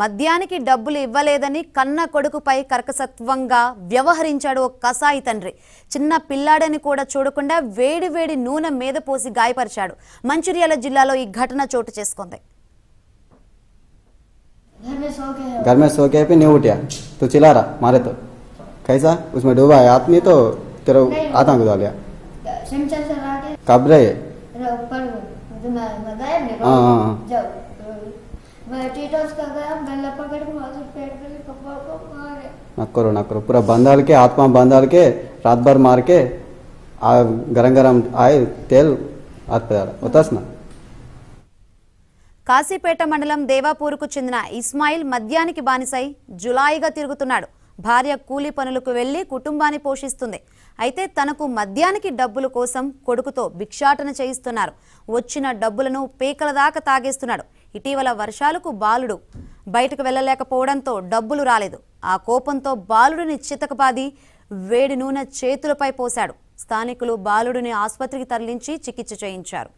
మద్యానికి డబ్బులు ఇవ్వలేదని కన్న కొడుకుపై కర్కసత్వంగా వ్యవహరించాడు ఓ కసాయి తండ్రి చిన్న పిల్లాడని కూడా చూడకుండా వేడి వేడి నూనె మీద పోసి గాయపరిచాడు మంచిర్యాల జిల్లాలో ఈ ఘటన చోటు చేసుకుంది నక్కరు నక్కరు ना బంధాలకే ఆత్మ బంధాలకే రాత్భర్ మార్కే ఆ గరం గరం भर తేల్ ఆత్మ కాశీపేట మండలం దేవాపూర్కు చెందిన ఇస్మాయిల్ మద్యానికి బానిసై జులాయిగా తిరుగుతున్నాడు భార్య కూలీ పనులకు వెళ్లి కుటుంబాన్ని పోషిస్తుంది అయితే తనకు మద్యానికి డబ్బుల కోసం కొడుకుతో భిక్షాటన చేయిస్తున్నారు వచ్చిన డబ్బులను పీకల దాకా తాగేస్తున్నాడు ఇటీవల వర్షాలకు బాలుడు బయటకు వెళ్ళలేకపోవడంతో డబ్బులు రాలేదు ఆ కోపంతో బాలుడిని చితకబాది వేడి నూనె చేతులపై పోశాడు స్థానికులు బాలుడిని ఆసుపత్రికి తరలించి చికిత్స చేయించారు